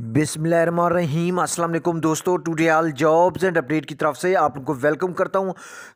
बिसमीम असल दोस्तों टूडेआल जॉब्स एंड अपडेट की तरफ से आप लोग वेलकम करता हूं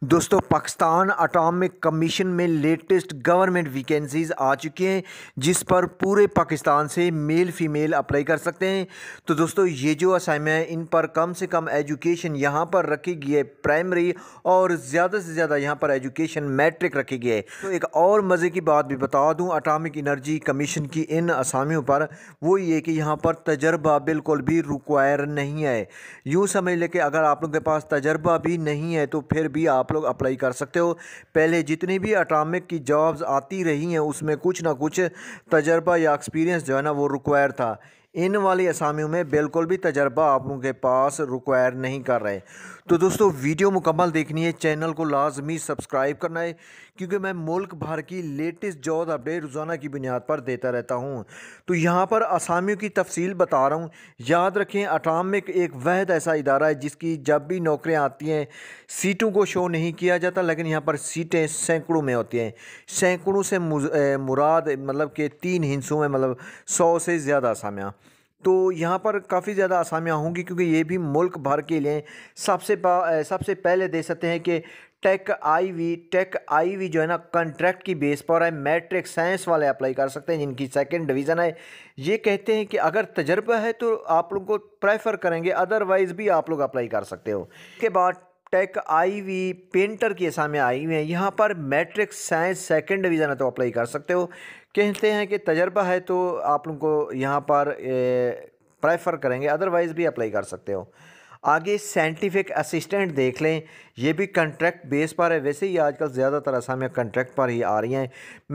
दोस्तों पाकिस्तान अटामिक कमीशन में लेटेस्ट गवर्नमेंट वैकेंसीज आ चुकी हैं जिस पर पूरे पाकिस्तान से मेल फीमेल अप्लाई कर सकते हैं तो दोस्तों ये जो असाइनमेंट है इन पर कम से कम एजुकेशन यहाँ पर रखी गई है प्राइमरी और ज़्यादा से ज़्यादा यहाँ पर एजुकेशन मैट्रिक रखी गई है तो एक और मज़े की बात भी बता दूँ अटामिक इनर्जी कमीशन की इन असामियों पर वो ये कि यहाँ पर तजर्ब तजर्बा बिल्कुल भी रिक्वायर नहीं है यूँ समझ लें कि अगर आप लोग के पास तजर्बा भी नहीं है तो फिर भी आप लोग अप्लाई कर सकते हो पहले जितनी भी अटामिक की जॉब्स आती रही हैं उसमें कुछ ना कुछ तजर्बा या एक्सपीरियंस जो है ना वो रिक्वायर था इन वाली असामियों में बिल्कुल भी तजर्बा आप लोगों के पास रिक्वायर नहीं कर रहे तो दोस्तों वीडियो मुकम्मल देखनी है चैनल को लाजमी सब्सक्राइब करना है क्योंकि मैं मुल्क भर की लेटेस्ट जॉब अपडेट रोज़ाना की बुनियाद पर देता रहता हूँ तो यहाँ पर असामियों की तफसील बता रहा हूँ याद रखें अटाम में एक वहद ऐसा इदारा है जिसकी जब भी नौकरियाँ आती हैं सीटों को शो नहीं किया जाता लेकिन यहाँ पर सीटें सैकड़ों में होती हैं सैकड़ों से मुराद मतलब के तीन हिंसों में मतलब सौ से ज़्यादा असामियाँ तो यहाँ पर काफ़ी ज़्यादा आसामियाँ होंगी क्योंकि ये भी मुल्क भर के लिए सबसे सबसे पहले दे सकते हैं कि टेक आईवी टेक आईवी जो है ना कॉन्ट्रैक्ट की बेस पर है मैट्रिक साइंस वाले अप्लाई कर सकते हैं जिनकी सेकंड डिवीज़न है ये कहते हैं कि अगर तजर्बा है तो आप लोग को प्रेफर करेंगे अदरवाइज़ भी आप लोग अप्लाई कर सकते हो के बाद टेक आई वी पेंटर के सामने आई हुई हैं यहाँ पर मैट्रिक साइंस सेकेंड डिवीज़न है तो अप्लाई कर सकते हो कहते हैं कि तजर्बा है तो आप लोग को यहाँ पर प्रेफर करेंगे अदरवाइज़ भी अप्लाई कर सकते हो आगे साइंटिफिक असिस्टेंट देख लें ये भी कंट्रैक्ट बेस पर है वैसे ही आजकल ज़्यादातर असामियाँ कंट्रैक्ट पर ही आ रही हैं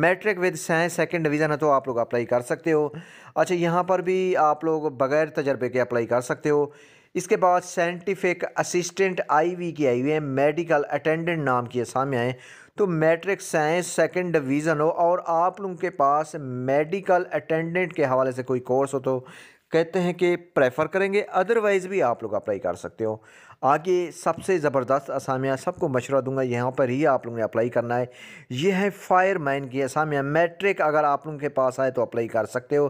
matric with science second division है तो आप लोग अप्लाई कर सकते हो अच्छा यहाँ पर भी आप लोग बग़ैर तजर्बे के अप्लाई कर सकते हो इसके बाद साइंटिफिक असिस्टेंट आईवी की आई हुई है मेडिकल अटेंडेंट नाम की असामियाँ आए तो मैट्रिक साइंस सेकंड डिवीज़न हो और आप लोगों के पास मेडिकल अटेंडेंट के हवाले से कोई कोर्स हो तो कहते हैं कि प्रेफर करेंगे अदरवाइज़ भी आप लोग अप्लाई कर सकते हो आगे सबसे ज़बरदस्त असामिया सबको मशवरा दूंगा यहाँ पर ही आप लोगों ने अप्लाई करना है ये है फायर मैन की असामिया मैट्रिक अगर आप लोगों के पास आए तो अप्लाई कर सकते हो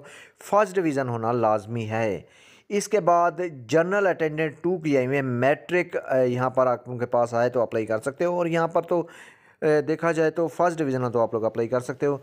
फर्स्ट डिवीज़न होना लाजमी है इसके बाद जनरल अटेंडेंट टू की आई में मैट्रिक यहाँ पर आप लोगों के पास आए तो अप्लाई कर सकते हो और यहाँ पर तो देखा जाए तो फर्स्ट डिवीज़न हो तो आप लोग अप्लाई कर सकते हो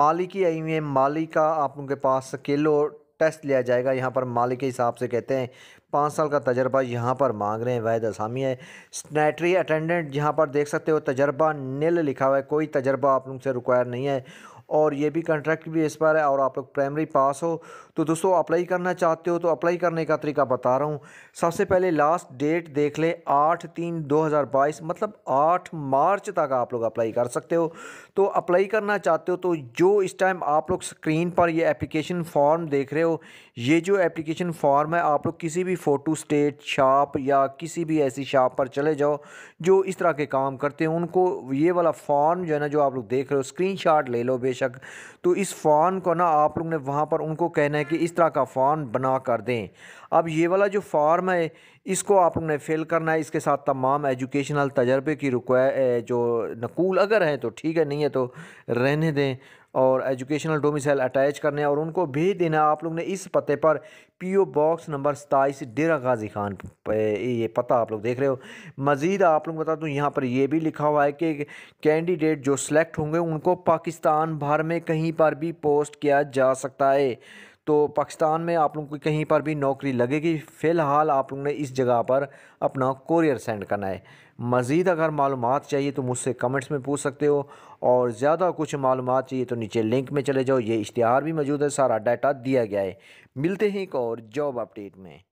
माली की आई में माली का आप लोगों के पास किलो टेस्ट लिया जाएगा यहाँ पर माली के हिसाब से कहते हैं पाँच साल का तजर्बा यहाँ पर मांग रहे हैं वहद असामी है स्नेटरी अटेंडेंट यहाँ पर देख सकते हो तजर्बा नील लिखा हुआ है कोई तजर्बा आप लोग से रिक्वायर नहीं है और ये भी कंट्रैक्ट भी इस पर है और आप लोग प्राइमरी पास हो तो दोस्तों अप्लाई करना चाहते हो तो अप्लाई करने का तरीका बता रहा हूँ सबसे पहले लास्ट डेट देख ले आठ तीन दो हज़ार बाईस मतलब आठ मार्च तक आप लोग अप्लाई कर सकते हो तो अप्लाई करना चाहते हो तो जो इस टाइम आप लोग स्क्रीन पर ये एप्लीकेशन फॉर्म देख रहे हो ये जो एप्लीकेशन फॉर्म है आप लोग किसी भी फ़ोटो स्टेट शॉप या किसी भी ऐसी शॉप पर चले जाओ जो इस तरह के काम करते हैं उनको ये वाला फॉर्म जो है ना जो आप लोग देख रहे हो स्क्रीनशॉट ले लो बेशक बेशक तो इस फ़ॉन को ना आप लोग ने वहाँ पर उनको कहना है कि इस तरह का फ़ॉन बना कर दें अब ये वाला जो फॉर्म है इसको आपने फेल करना है इसके साथ तमाम एजुकेशनल तजर्बे की रिक्वा जो नकूल अगर हैं तो ठीक है नहीं है तो रहने दें और एजुकेशनल डोमिसाइल अटैच करने और उनको भेज देना आप लोग ने इस पते पर पीओ बॉक्स नंबर सताईस डेरा गाजी खान ये पता आप लोग देख रहे हो मज़ीद आप लोग बता दूँ यहाँ पर यह भी लिखा हुआ है कि कैंडिडेट जो सेलेक्ट होंगे उनको पाकिस्तान भर में कहीं पर भी पोस्ट किया जा सकता है तो पाकिस्तान में आप लोगों को कहीं पर भी नौकरी लगेगी फ़िलहाल आप लोगों ने इस जगह पर अपना कोरियर सेंड करना है मज़ीद अगर मालूम चाहिए तो मुझसे कमेंट्स में पूछ सकते हो और ज़्यादा कुछ मालूम चाहिए तो नीचे लिंक में चले जाओ ये इश्तहार भी मौजूद है सारा डाटा दिया गया है मिलते हैं एक और जॉब अपडेट में